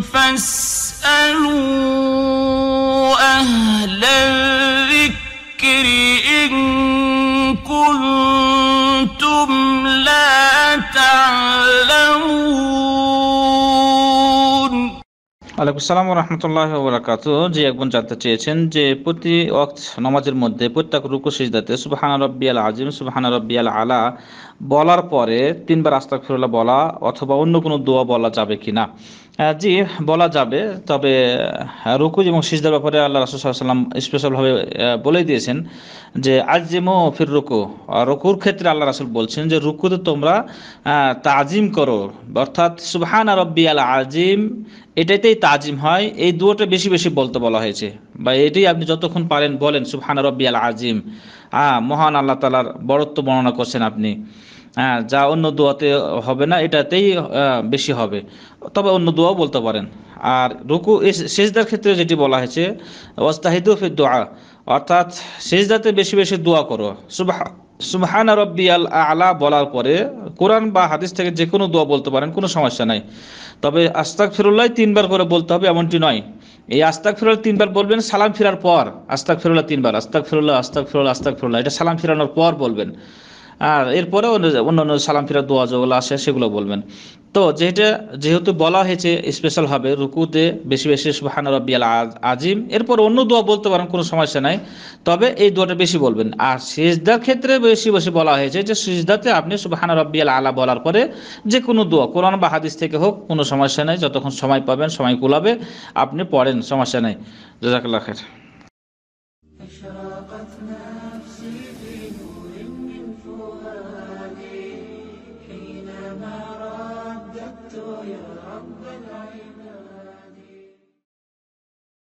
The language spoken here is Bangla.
فاسألوا أهل الذكر যে একজন জানতে চেয়েছেন যে প্রতি ওয়াক্ত নামাজের মধ্যে প্রত্যেক রুকু সিজদাতে সুবহান রব্বিয়াল আজিম সুবহান রব্বিয়াল আলা বলার পরে তিনবার আস্তাক ফিরুল্লাহ বলা অথবা অন্য কোনো দোয়া বলা যাবে কিনা জি বলা যাবে তবে রুকু এবং সিজদার ব্যাপারে আল্লাহ রসুল্লাহাম স্পেশালভাবে বলে দিয়েছেন যে আজিমো ফির রুকু রুকুর ক্ষেত্রে আল্লাহ রাসুল বলছেন যে রুকুতে তোমরা তাজিম করো অর্থাৎ সুবহান রব্বি আল আজিম এটাইতেই তাজিম হয় এই দুটো বেশি বেশি বলতে বলা হয়েছে বা এটাই আপনি যতক্ষণ পারেন বলেন সুবহান রব্বি আল আজিম হ্যাঁ মহান আল্লাহ তালার বড়ত্ব বর্ণনা করছেন আপনি হ্যাঁ, যা অন্য দোয়াতে হবে না এটাতেই বেশি হবে তবে অন্য দোয়াও বলতে পারেন আর রুকু সেজদার ক্ষেত্রে যেটি বলা হয়েছে ওয়াস্তাহিদু ফি দোয়া অর্থাৎ সেজদাতে বেশি বেশি দোয়া করো সুবাহ সুবহান রব্বি আল আলা বলার পরে কোরআন বা হাদিস থেকে যে কোনো দোয়া বলতে পারেন কোনো সমস্যা নাই তবে আস্তাক ফিরুল্লাহ তিনবার করে বলতে হবে এমনটি নয় এই আস্তাক ফিরুল্লাহ তিনবার বলবেন সালাম ফেরার পর আস্তাক ফিরুল্লাহ তিনবার আস্তাক ফিরুল্লাহ আস্তাক ফিরুল্লাহ আস্তাক ফিরুল্লাহ এটা সালাম ফেরানোর পর বলবেন আর এরপরে অন্য অন্য সালাম ফিরা দোয়া যেগুলো আসে সেগুলো বলবেন তো যেটা যেহেতু বলা হয়েছে স্পেশাল হবে রুকুতে বেশি বেশি সুবাহান রব্বিয়াল আজিম এরপর অন্য দোয়া বলতে পারেন কোনো সমস্যা নাই তবে এই দোয়াটা বেশি বলবেন আর সিজদার ক্ষেত্রে বেশি বেশি বলা হয়েছে যে সিজদাতে আপনি সুবাহান রব্বিয়াল আলা বলার পরে যে কোনো দোয়া কোরআন বা হাদিস থেকে হোক কোনো সমস্যা নেই যতক্ষণ সময় পাবেন সময় কুলাবে আপনি পড়েন সমস্যা নেই জাজাকাল্লাহ খের فؤادي حينما رددت يا رب العباد